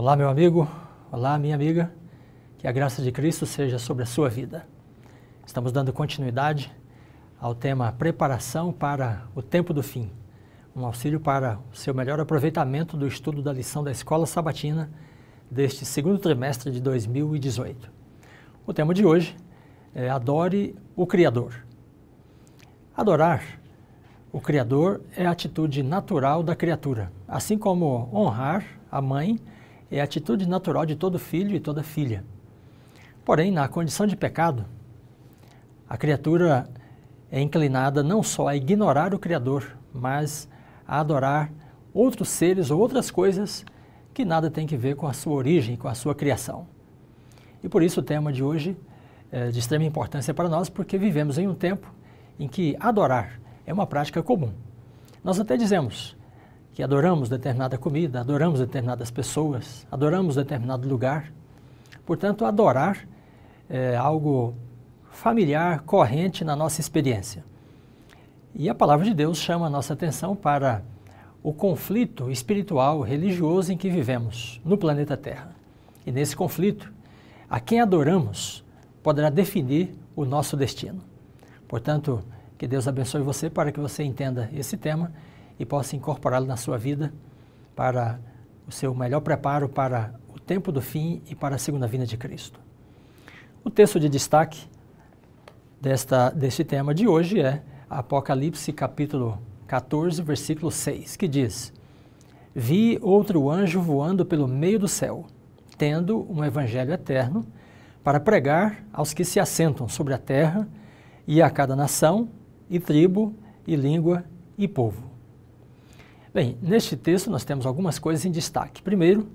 Olá, meu amigo, olá, minha amiga, que a graça de Cristo seja sobre a sua vida. Estamos dando continuidade ao tema Preparação para o Tempo do Fim, um auxílio para o seu melhor aproveitamento do estudo da lição da Escola Sabatina deste segundo trimestre de 2018. O tema de hoje é Adore o Criador. Adorar o Criador é a atitude natural da criatura, assim como honrar a mãe é a atitude natural de todo filho e toda filha. Porém, na condição de pecado, a criatura é inclinada não só a ignorar o Criador, mas a adorar outros seres ou outras coisas que nada tem que ver com a sua origem, com a sua criação. E por isso o tema de hoje é de extrema importância para nós, porque vivemos em um tempo em que adorar é uma prática comum. Nós até dizemos, que adoramos determinada comida, adoramos determinadas pessoas, adoramos determinado lugar. Portanto, adorar é algo familiar, corrente na nossa experiência. E a palavra de Deus chama a nossa atenção para o conflito espiritual, religioso em que vivemos no planeta Terra. E nesse conflito, a quem adoramos poderá definir o nosso destino. Portanto, que Deus abençoe você para que você entenda esse tema e possa incorporá-lo na sua vida para o seu melhor preparo para o tempo do fim e para a segunda vinda de Cristo. O texto de destaque desta, deste tema de hoje é Apocalipse capítulo 14, versículo 6, que diz: Vi outro anjo voando pelo meio do céu, tendo um evangelho eterno para pregar aos que se assentam sobre a terra e a cada nação e tribo e língua e povo. Bem, neste texto nós temos algumas coisas em destaque. Primeiro,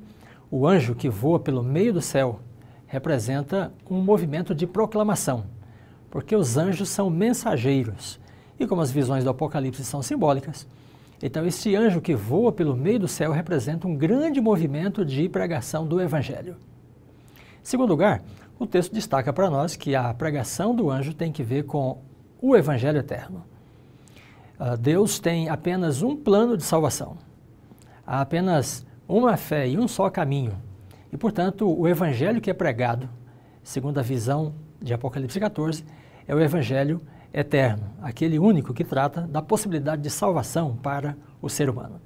o anjo que voa pelo meio do céu representa um movimento de proclamação, porque os anjos são mensageiros. E como as visões do Apocalipse são simbólicas, então este anjo que voa pelo meio do céu representa um grande movimento de pregação do Evangelho. Em segundo lugar, o texto destaca para nós que a pregação do anjo tem que ver com o Evangelho eterno. Ah, Deus tem apenas um plano de salvação. Há apenas uma fé e um só caminho. E, portanto, o evangelho que é pregado, segundo a visão de Apocalipse 14, é o evangelho eterno, aquele único que trata da possibilidade de salvação para o ser humano.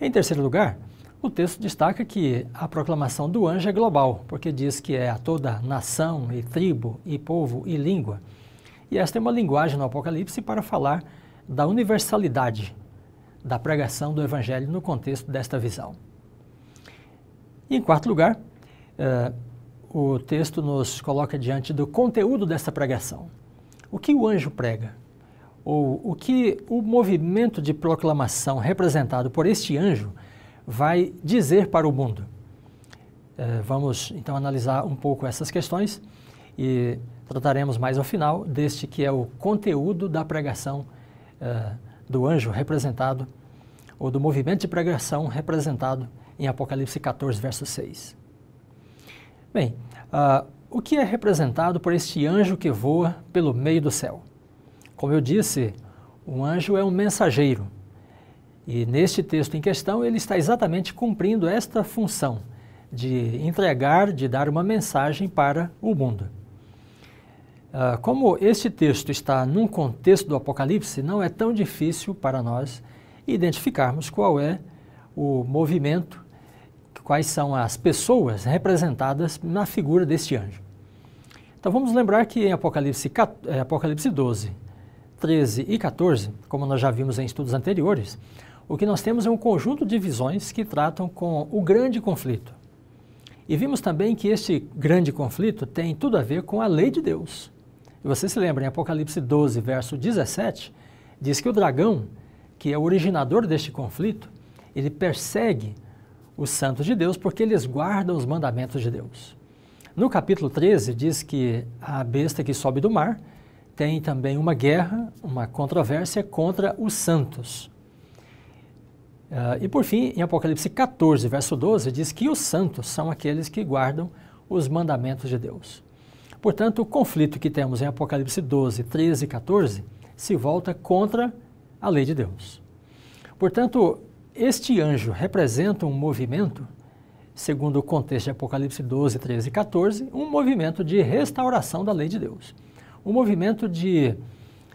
Em terceiro lugar, o texto destaca que a proclamação do anjo é global, porque diz que é a toda nação e tribo e povo e língua. E esta é uma linguagem no Apocalipse para falar da universalidade da pregação do Evangelho no contexto desta visão. E, em quarto lugar, eh, o texto nos coloca diante do conteúdo dessa pregação. O que o anjo prega? Ou o que o movimento de proclamação representado por este anjo vai dizer para o mundo? Eh, vamos então analisar um pouco essas questões e trataremos mais ao final deste que é o conteúdo da pregação uh, do anjo representado, ou do movimento de pregação representado em Apocalipse 14, verso 6. Bem, uh, o que é representado por este anjo que voa pelo meio do céu? Como eu disse, um anjo é um mensageiro. E neste texto em questão, ele está exatamente cumprindo esta função de entregar, de dar uma mensagem para o mundo. Uh, como este texto está num contexto do Apocalipse, não é tão difícil para nós identificarmos qual é o movimento, quais são as pessoas representadas na figura deste anjo. Então vamos lembrar que em Apocalipse, eh, Apocalipse 12, 13 e 14, como nós já vimos em estudos anteriores, o que nós temos é um conjunto de visões que tratam com o grande conflito. E vimos também que este grande conflito tem tudo a ver com a lei de Deus e você se lembra, em Apocalipse 12, verso 17, diz que o dragão, que é o originador deste conflito, ele persegue os santos de Deus porque eles guardam os mandamentos de Deus. No capítulo 13, diz que a besta que sobe do mar tem também uma guerra, uma controvérsia contra os santos. Uh, e por fim, em Apocalipse 14, verso 12, diz que os santos são aqueles que guardam os mandamentos de Deus. Portanto, o conflito que temos em Apocalipse 12, 13 e 14 se volta contra a lei de Deus. Portanto, este anjo representa um movimento, segundo o contexto de Apocalipse 12, 13 e 14, um movimento de restauração da lei de Deus. Um movimento de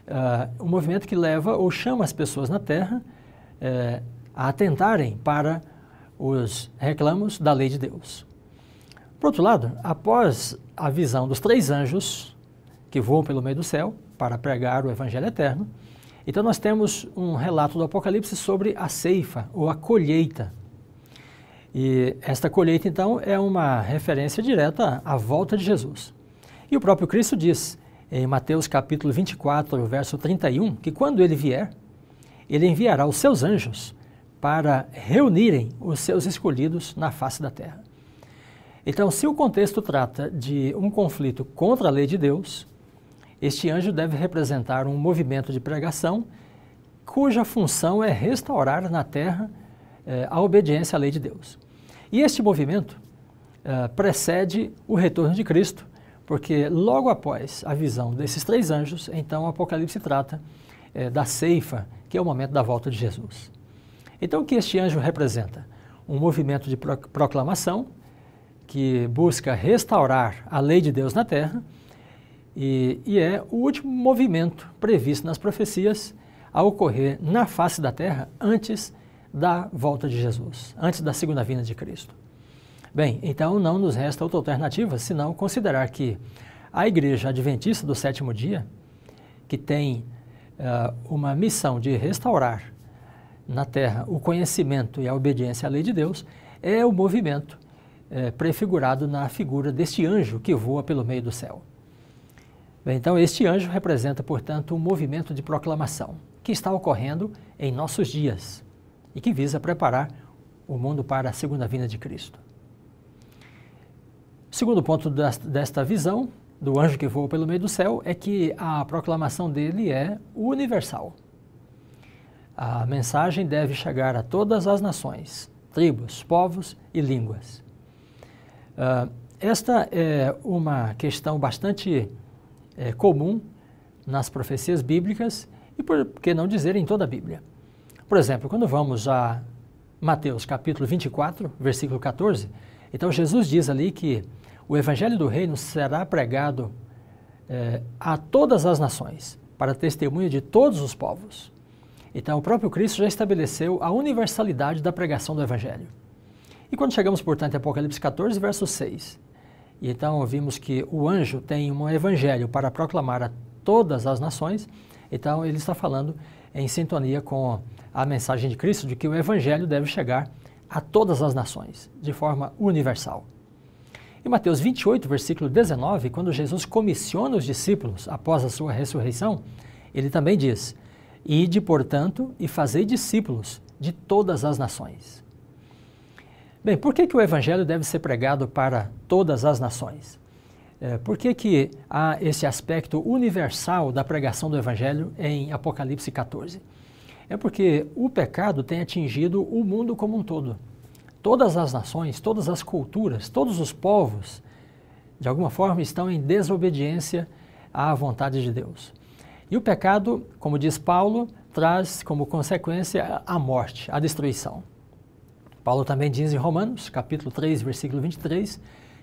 uh, um movimento que leva ou chama as pessoas na terra uh, a atentarem para os reclamos da lei de Deus. Por outro lado, após a visão dos três anjos que voam pelo meio do céu para pregar o evangelho eterno, então nós temos um relato do Apocalipse sobre a ceifa ou a colheita. E esta colheita então é uma referência direta à volta de Jesus. E o próprio Cristo diz em Mateus capítulo 24, verso 31, que quando ele vier, ele enviará os seus anjos para reunirem os seus escolhidos na face da terra. Então, se o contexto trata de um conflito contra a lei de Deus, este anjo deve representar um movimento de pregação cuja função é restaurar na terra eh, a obediência à lei de Deus. E este movimento eh, precede o retorno de Cristo, porque logo após a visão desses três anjos, então o Apocalipse trata eh, da ceifa, que é o momento da volta de Jesus. Então, o que este anjo representa? Um movimento de proclamação que busca restaurar a lei de Deus na terra e, e é o último movimento previsto nas profecias a ocorrer na face da terra antes da volta de Jesus, antes da segunda vinda de Cristo. Bem, então não nos resta outra alternativa senão considerar que a Igreja Adventista do sétimo dia, que tem uh, uma missão de restaurar na terra o conhecimento e a obediência à lei de Deus, é o movimento é, prefigurado na figura deste anjo que voa pelo meio do céu. Então, este anjo representa, portanto, um movimento de proclamação que está ocorrendo em nossos dias e que visa preparar o mundo para a segunda vinda de Cristo. O segundo ponto desta visão do anjo que voa pelo meio do céu é que a proclamação dele é universal. A mensagem deve chegar a todas as nações, tribos, povos e línguas. Uh, esta é uma questão bastante é, comum nas profecias bíblicas e, por que não dizer, em toda a Bíblia. Por exemplo, quando vamos a Mateus capítulo 24, versículo 14, então Jesus diz ali que o evangelho do reino será pregado é, a todas as nações, para testemunho de todos os povos. Então, o próprio Cristo já estabeleceu a universalidade da pregação do evangelho. E quando chegamos, portanto, em Apocalipse 14, verso 6, e então vimos que o anjo tem um evangelho para proclamar a todas as nações, então ele está falando em sintonia com a mensagem de Cristo de que o evangelho deve chegar a todas as nações, de forma universal. Em Mateus 28, versículo 19, quando Jesus comissiona os discípulos após a sua ressurreição, ele também diz: Ide, portanto, e fazei discípulos de todas as nações. Bem, por que, que o Evangelho deve ser pregado para todas as nações? É, por que, que há esse aspecto universal da pregação do Evangelho em Apocalipse 14? É porque o pecado tem atingido o mundo como um todo. Todas as nações, todas as culturas, todos os povos, de alguma forma, estão em desobediência à vontade de Deus. E o pecado, como diz Paulo, traz como consequência a morte, a destruição. Paulo também diz em Romanos, capítulo 3, versículo 23,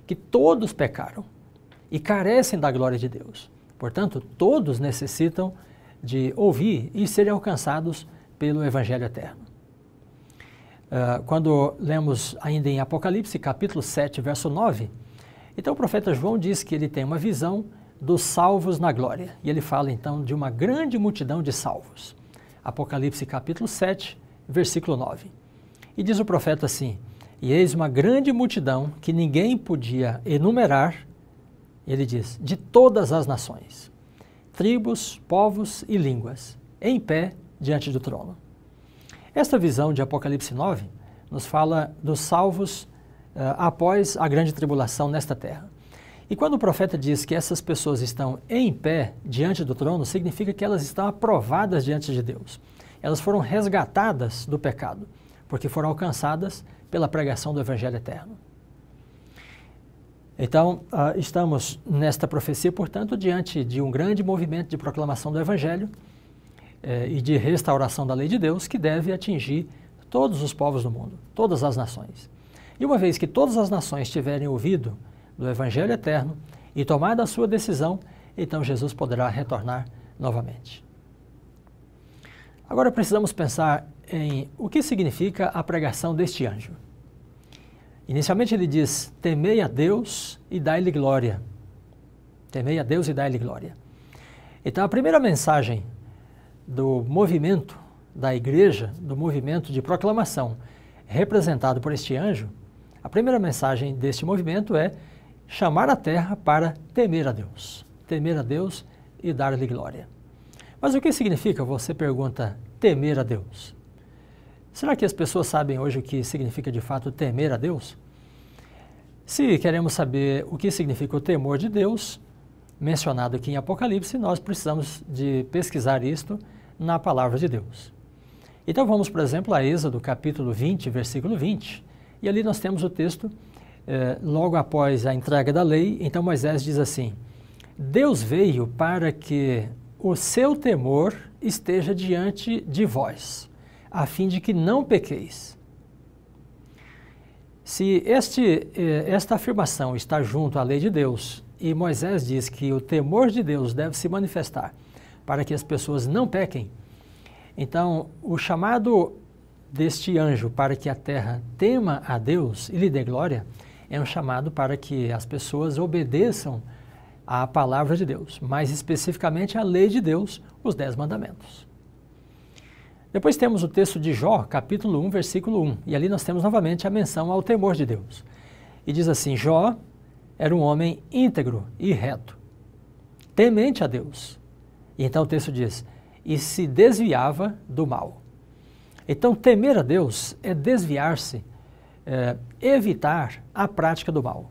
que todos pecaram e carecem da glória de Deus. Portanto, todos necessitam de ouvir e serem alcançados pelo Evangelho eterno. Uh, quando lemos ainda em Apocalipse, capítulo 7, verso 9, então o profeta João diz que ele tem uma visão dos salvos na glória. E ele fala então de uma grande multidão de salvos. Apocalipse, capítulo 7, versículo 9. E diz o profeta assim: E eis uma grande multidão que ninguém podia enumerar, ele diz, de todas as nações, tribos, povos e línguas, em pé diante do trono. Esta visão de Apocalipse 9 nos fala dos salvos uh, após a grande tribulação nesta terra. E quando o profeta diz que essas pessoas estão em pé diante do trono, significa que elas estão aprovadas diante de Deus. Elas foram resgatadas do pecado porque foram alcançadas pela pregação do Evangelho Eterno. Então, uh, estamos nesta profecia, portanto, diante de um grande movimento de proclamação do Evangelho eh, e de restauração da lei de Deus que deve atingir todos os povos do mundo, todas as nações. E uma vez que todas as nações tiverem ouvido do Evangelho Eterno e tomado a sua decisão, então Jesus poderá retornar novamente. Agora precisamos pensar em o que significa a pregação deste anjo. Inicialmente ele diz: temei a Deus e dai-lhe glória. Temei a Deus e dai-lhe glória. Então a primeira mensagem do movimento da igreja, do movimento de proclamação representado por este anjo, a primeira mensagem deste movimento é chamar a terra para temer a Deus, temer a Deus e dar-lhe glória. Mas o que significa, você pergunta, temer a Deus? Será que as pessoas sabem hoje o que significa de fato temer a Deus? Se queremos saber o que significa o temor de Deus, mencionado aqui em Apocalipse, nós precisamos de pesquisar isto na palavra de Deus. Então vamos, por exemplo, a Êxodo capítulo 20, versículo 20, e ali nós temos o texto eh, logo após a entrega da lei, então Moisés diz assim, Deus veio para que o seu temor esteja diante de vós a fim de que não pequeis. Se este, eh, esta afirmação está junto à lei de Deus, e Moisés diz que o temor de Deus deve se manifestar para que as pessoas não pequem, então o chamado deste anjo para que a terra tema a Deus e lhe dê glória é um chamado para que as pessoas obedeçam à palavra de Deus, mais especificamente à lei de Deus, os Dez Mandamentos. Depois temos o texto de Jó, capítulo 1, versículo 1, e ali nós temos novamente a menção ao temor de Deus. E diz assim: Jó era um homem íntegro e reto, temente a Deus. E então o texto diz: e se desviava do mal. Então, temer a Deus é desviar-se, é, evitar a prática do mal.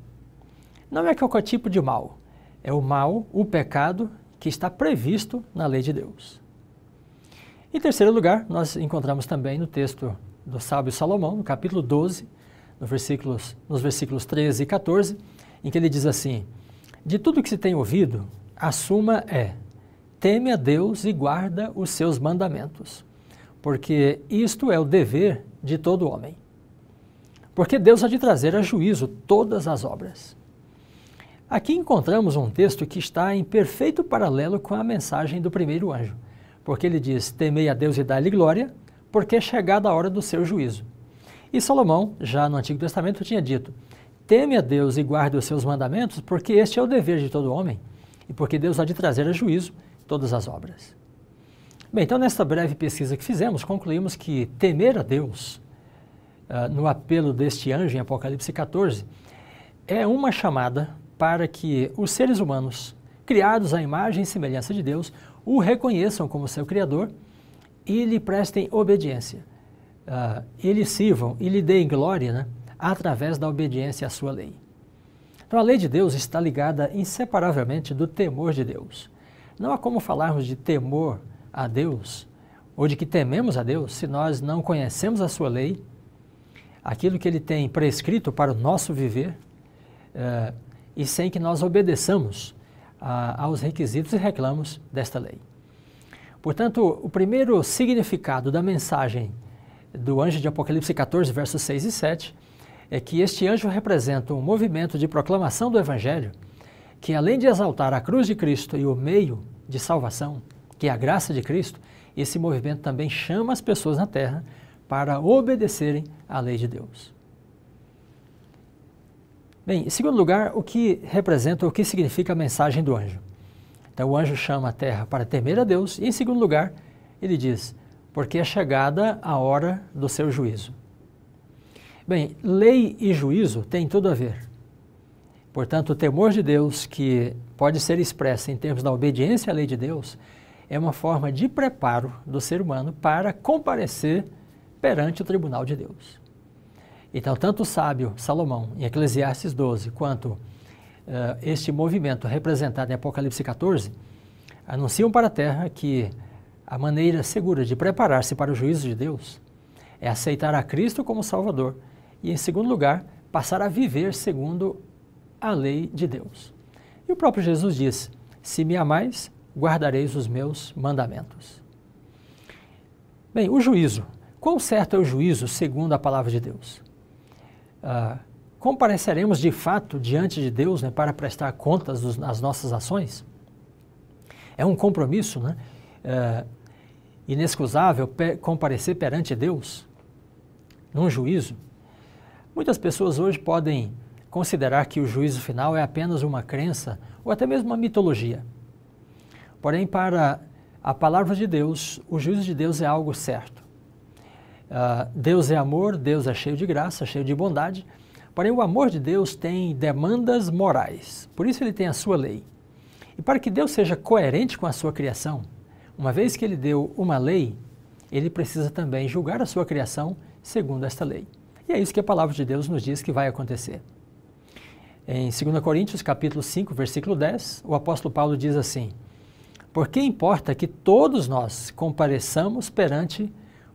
Não é qualquer tipo de mal, é o mal, o pecado que está previsto na lei de Deus. Em terceiro lugar, nós encontramos também no texto do sábio Salomão, no capítulo 12, versículos, nos versículos 13 e 14, em que ele diz assim: De tudo que se tem ouvido, a suma é: teme a Deus e guarda os seus mandamentos, porque isto é o dever de todo homem. Porque Deus há de trazer a juízo todas as obras. Aqui encontramos um texto que está em perfeito paralelo com a mensagem do primeiro anjo porque ele diz: Temei a Deus e dá-lhe glória, porque é chegada a hora do seu juízo. E Salomão, já no Antigo Testamento, tinha dito: Teme a Deus e guarde os seus mandamentos, porque este é o dever de todo homem, e porque Deus há de trazer a juízo todas as obras. Bem, então, nesta breve pesquisa que fizemos, concluímos que temer a Deus, uh, no apelo deste anjo em Apocalipse 14, é uma chamada para que os seres humanos, criados à imagem e semelhança de Deus, o reconheçam como seu Criador e lhe prestem obediência. Uh, e lhe sirvam e lhe deem glória né, através da obediência à sua lei. Então, a lei de Deus está ligada inseparavelmente do temor de Deus. Não há como falarmos de temor a Deus ou de que tememos a Deus se nós não conhecemos a sua lei, aquilo que ele tem prescrito para o nosso viver uh, e sem que nós obedeçamos aos requisitos e reclamos desta lei. Portanto, o primeiro significado da mensagem do anjo de Apocalipse 14, versos 6 e 7, é que este anjo representa um movimento de proclamação do Evangelho que, além de exaltar a cruz de Cristo e o meio de salvação, que é a graça de Cristo, esse movimento também chama as pessoas na terra para obedecerem à lei de Deus. Bem, em segundo lugar, o que representa, o que significa a mensagem do anjo? Então, o anjo chama a terra para temer a Deus, e em segundo lugar, ele diz: porque é chegada a hora do seu juízo. Bem, lei e juízo têm tudo a ver. Portanto, o temor de Deus, que pode ser expresso em termos da obediência à lei de Deus, é uma forma de preparo do ser humano para comparecer perante o tribunal de Deus. Então, tanto o sábio Salomão, em Eclesiastes 12, quanto uh, este movimento representado em Apocalipse 14, anunciam para a terra que a maneira segura de preparar-se para o juízo de Deus é aceitar a Cristo como Salvador e, em segundo lugar, passar a viver segundo a lei de Deus. E o próprio Jesus diz: Se me amais, guardareis os meus mandamentos. Bem, o juízo. Quão certo é o juízo segundo a palavra de Deus? Ah, compareceremos de fato diante de Deus né, para prestar contas dos, das nossas ações? É um compromisso né, é, inexcusável comparecer perante Deus num juízo. Muitas pessoas hoje podem considerar que o juízo final é apenas uma crença ou até mesmo uma mitologia. Porém, para a palavra de Deus, o juízo de Deus é algo certo Uh, Deus é amor, Deus é cheio de graça, cheio de bondade. Porém, o amor de Deus tem demandas morais, por isso ele tem a sua lei. E para que Deus seja coerente com a sua criação, uma vez que ele deu uma lei, ele precisa também julgar a sua criação segundo esta lei. E é isso que a palavra de Deus nos diz que vai acontecer. Em 2 Coríntios, capítulo 5, versículo 10, o apóstolo Paulo diz assim: Por que importa que todos nós compareçamos perante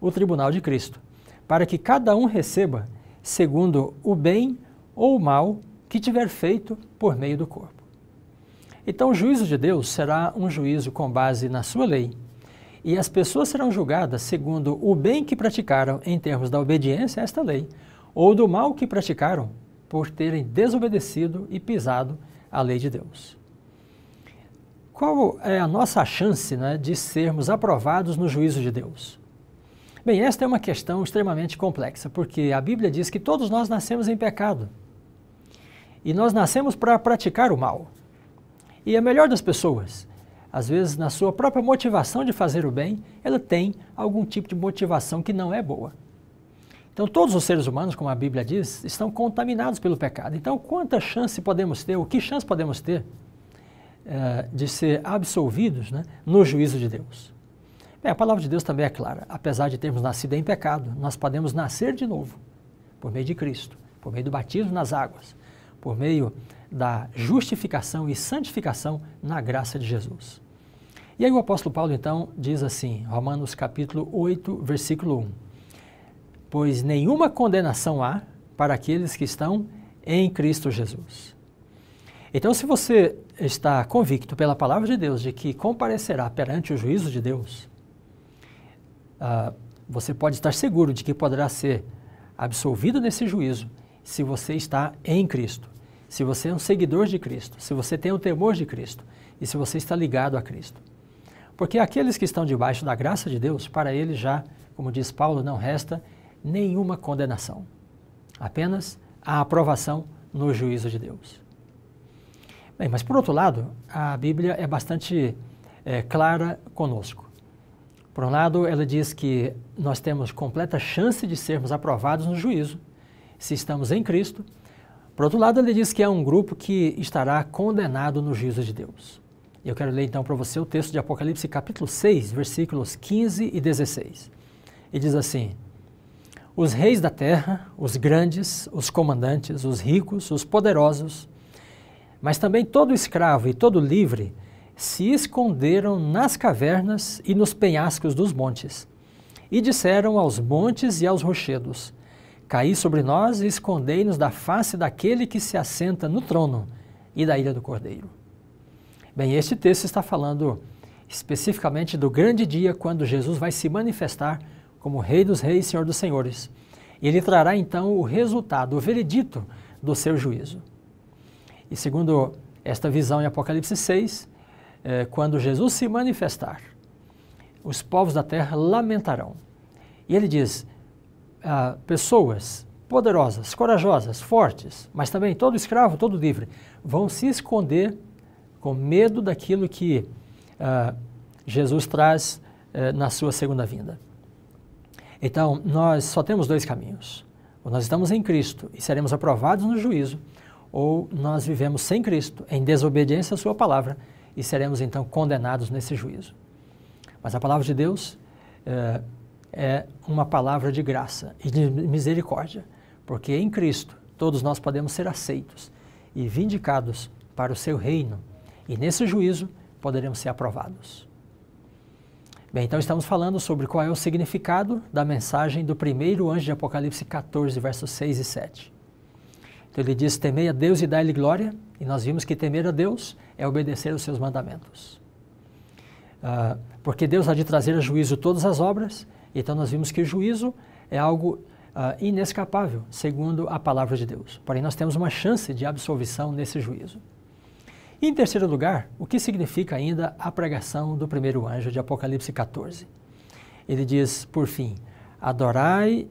o tribunal de Cristo, para que cada um receba segundo o bem ou o mal que tiver feito por meio do corpo. Então, o juízo de Deus será um juízo com base na sua lei, e as pessoas serão julgadas segundo o bem que praticaram em termos da obediência a esta lei, ou do mal que praticaram por terem desobedecido e pisado a lei de Deus. Qual é a nossa chance né, de sermos aprovados no juízo de Deus? Bem, esta é uma questão extremamente complexa, porque a Bíblia diz que todos nós nascemos em pecado. E nós nascemos para praticar o mal. E a melhor das pessoas, às vezes na sua própria motivação de fazer o bem, ela tem algum tipo de motivação que não é boa. Então, todos os seres humanos, como a Bíblia diz, estão contaminados pelo pecado. Então, quanta chance podemos ter, ou que chance podemos ter uh, de ser absolvidos né, no juízo de Deus? Bem, é, a palavra de Deus também é clara. Apesar de termos nascido em pecado, nós podemos nascer de novo por meio de Cristo, por meio do batismo nas águas, por meio da justificação e santificação na graça de Jesus. E aí o apóstolo Paulo então diz assim, Romanos capítulo 8, versículo 1: Pois nenhuma condenação há para aqueles que estão em Cristo Jesus. Então, se você está convicto pela palavra de Deus de que comparecerá perante o juízo de Deus, ah, você pode estar seguro de que poderá ser absolvido nesse juízo se você está em Cristo, se você é um seguidor de Cristo, se você tem o temor de Cristo e se você está ligado a Cristo. Porque aqueles que estão debaixo da graça de Deus, para eles já, como diz Paulo, não resta nenhuma condenação, apenas a aprovação no juízo de Deus. Bem, mas por outro lado, a Bíblia é bastante é, clara conosco. Por um lado, ela diz que nós temos completa chance de sermos aprovados no juízo, se estamos em Cristo. Por outro lado, ela diz que é um grupo que estará condenado no juízo de Deus. Eu quero ler então para você o texto de Apocalipse, capítulo 6, versículos 15 e 16. E diz assim: Os reis da terra, os grandes, os comandantes, os ricos, os poderosos, mas também todo escravo e todo livre, se esconderam nas cavernas e nos penhascos dos montes. E disseram aos montes e aos rochedos: Caí sobre nós e escondei-nos da face daquele que se assenta no trono e da ilha do Cordeiro. Bem, este texto está falando especificamente do grande dia quando Jesus vai se manifestar como Rei dos Reis, Senhor dos Senhores. Ele trará então o resultado, o veredito do seu juízo. E segundo esta visão em Apocalipse 6, é, quando Jesus se manifestar, os povos da terra lamentarão. E ele diz: ah, pessoas poderosas, corajosas, fortes, mas também todo escravo, todo livre, vão se esconder com medo daquilo que ah, Jesus traz eh, na sua segunda vinda. Então, nós só temos dois caminhos. Ou nós estamos em Cristo e seremos aprovados no juízo, ou nós vivemos sem Cristo, em desobediência à Sua palavra e seremos então condenados nesse juízo. Mas a palavra de Deus é, é uma palavra de graça e de misericórdia, porque em Cristo todos nós podemos ser aceitos e vindicados para o seu reino, e nesse juízo poderemos ser aprovados. Bem, então estamos falando sobre qual é o significado da mensagem do primeiro anjo de Apocalipse 14, versos 6 e 7. Então ele diz: temei a Deus e dá-lhe glória. E nós vimos que temer a Deus é obedecer aos seus mandamentos. Ah, porque Deus há de trazer a juízo todas as obras, então nós vimos que juízo é algo ah, inescapável, segundo a palavra de Deus. Porém, nós temos uma chance de absolvição nesse juízo. E, em terceiro lugar, o que significa ainda a pregação do primeiro anjo de Apocalipse 14? Ele diz, por fim, adorai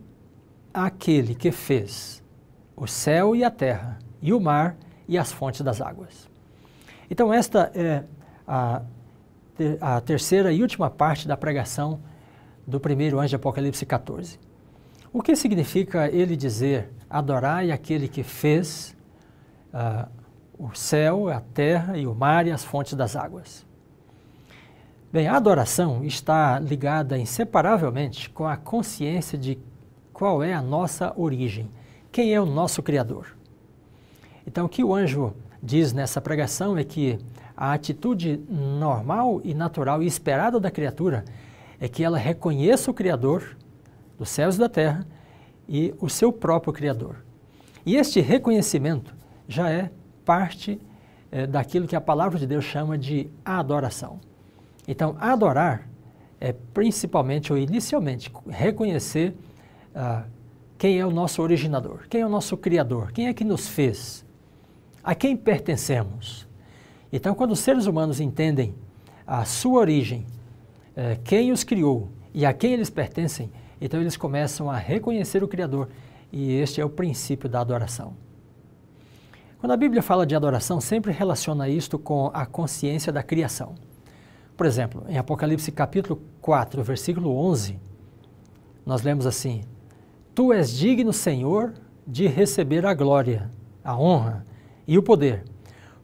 aquele que fez o céu e a terra, e o mar e as fontes das águas. Então, esta é a, a terceira e última parte da pregação do primeiro anjo de Apocalipse 14. O que significa ele dizer: adorai aquele que fez uh, o céu, a terra e o mar e as fontes das águas? Bem, a adoração está ligada inseparavelmente com a consciência de qual é a nossa origem quem é o nosso Criador? Então, o que o anjo diz nessa pregação é que a atitude normal e natural e esperada da criatura é que ela reconheça o Criador dos céus e da terra e o seu próprio Criador. E este reconhecimento já é parte é, daquilo que a palavra de Deus chama de adoração. Então, adorar é principalmente ou inicialmente reconhecer a ah, quem é o nosso originador, quem é o nosso criador, quem é que nos fez, a quem pertencemos. Então, quando os seres humanos entendem a sua origem, eh, quem os criou e a quem eles pertencem, então eles começam a reconhecer o Criador e este é o princípio da adoração. Quando a Bíblia fala de adoração, sempre relaciona isto com a consciência da criação. Por exemplo, em Apocalipse capítulo 4, versículo 11, nós lemos assim: Tu és digno, Senhor, de receber a glória, a honra e o poder,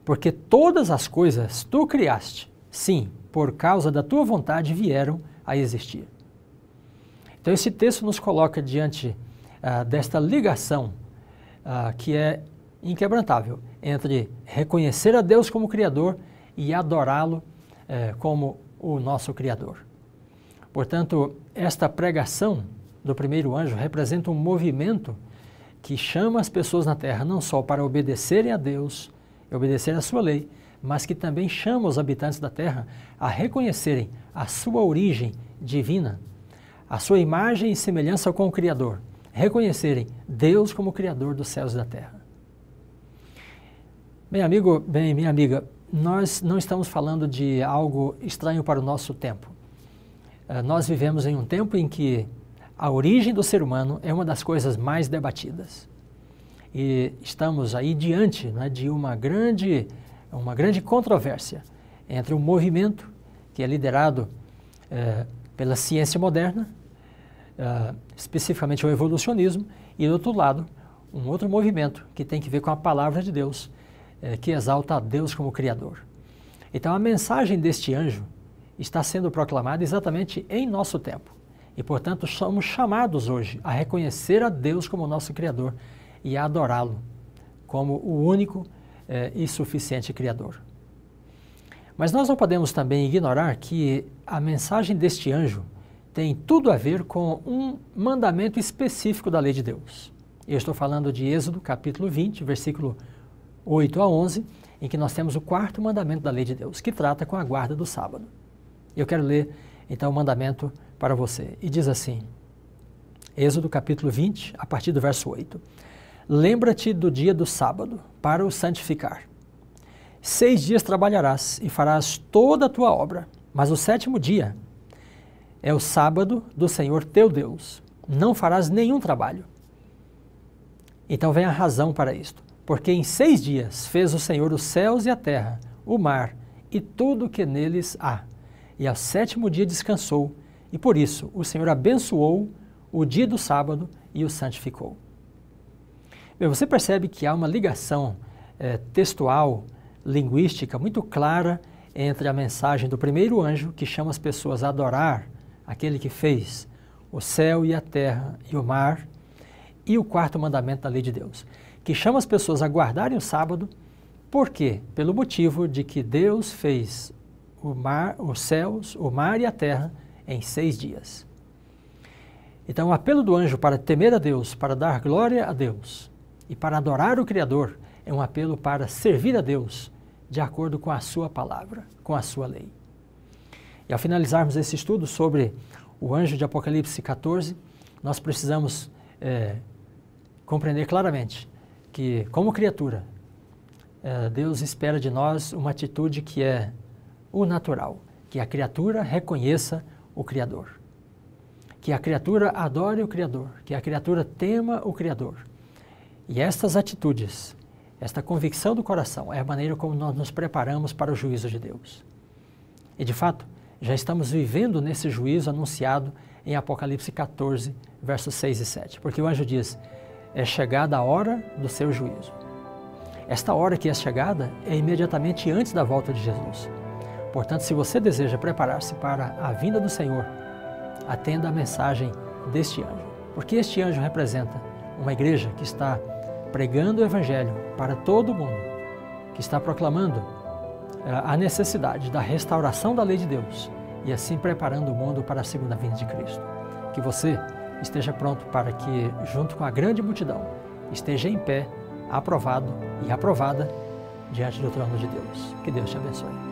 porque todas as coisas tu criaste, sim, por causa da tua vontade vieram a existir. Então, esse texto nos coloca diante ah, desta ligação ah, que é inquebrantável entre reconhecer a Deus como Criador e adorá-lo eh, como o nosso Criador. Portanto, esta pregação do primeiro anjo representa um movimento que chama as pessoas na terra não só para obedecerem a Deus e obedecerem à sua lei, mas que também chama os habitantes da terra a reconhecerem a sua origem divina, a sua imagem e semelhança com o Criador, reconhecerem Deus como Criador dos céus e da terra. Bem, amigo, bem, minha amiga, nós não estamos falando de algo estranho para o nosso tempo. Eh, nós vivemos em um tempo em que a origem do ser humano é uma das coisas mais debatidas. E estamos aí diante né, de uma grande, uma grande controvérsia entre um movimento que é liderado eh, pela ciência moderna, eh, especificamente o evolucionismo, e do outro lado, um outro movimento que tem que ver com a palavra de Deus, eh, que exalta a Deus como Criador. Então, a mensagem deste anjo está sendo proclamada exatamente em nosso tempo. E, portanto, somos chamados hoje a reconhecer a Deus como nosso Criador e a adorá-lo como o único eh, e suficiente Criador. Mas nós não podemos também ignorar que a mensagem deste anjo tem tudo a ver com um mandamento específico da lei de Deus. Eu estou falando de Êxodo, capítulo 20, versículo 8 a 11, em que nós temos o quarto mandamento da lei de Deus, que trata com a guarda do sábado. Eu quero ler, então, o mandamento para você. E diz assim, Êxodo capítulo 20, a partir do verso 8. Lembra-te do dia do sábado para o santificar. Seis dias trabalharás e farás toda a tua obra, mas o sétimo dia é o sábado do Senhor teu Deus. Não farás nenhum trabalho. Então vem a razão para isto. Porque em seis dias fez o Senhor os céus e a terra, o mar e tudo o que neles há. E ao sétimo dia descansou e por isso o Senhor abençoou o dia do sábado e o santificou. Bem, você percebe que há uma ligação é, textual, linguística muito clara entre a mensagem do primeiro anjo que chama as pessoas a adorar aquele que fez o céu e a terra e o mar e o quarto mandamento da lei de Deus, que chama as pessoas a guardarem o sábado, por quê? Pelo motivo de que Deus fez o mar, os céus, o mar e a terra em seis dias. Então, o apelo do anjo para temer a Deus, para dar glória a Deus e para adorar o Criador é um apelo para servir a Deus de acordo com a sua palavra, com a sua lei. E ao finalizarmos esse estudo sobre o anjo de Apocalipse 14, nós precisamos é, compreender claramente que, como criatura, é, Deus espera de nós uma atitude que é o natural, que a criatura reconheça o Criador. Que a criatura adore o Criador, que a criatura tema o Criador. E estas atitudes, esta convicção do coração, é a maneira como nós nos preparamos para o juízo de Deus. E de fato, já estamos vivendo nesse juízo anunciado em Apocalipse 14, versos 6 e 7. Porque o anjo diz: É chegada a hora do seu juízo. Esta hora que é chegada é imediatamente antes da volta de Jesus. Portanto, se você deseja preparar-se para a vinda do Senhor, atenda a mensagem deste anjo, porque este anjo representa uma igreja que está pregando o Evangelho para todo o mundo, que está proclamando eh, a necessidade da restauração da lei de Deus e assim preparando o mundo para a segunda vinda de Cristo. Que você esteja pronto para que, junto com a grande multidão, esteja em pé, aprovado e aprovada diante do trono de Deus. Que Deus te abençoe.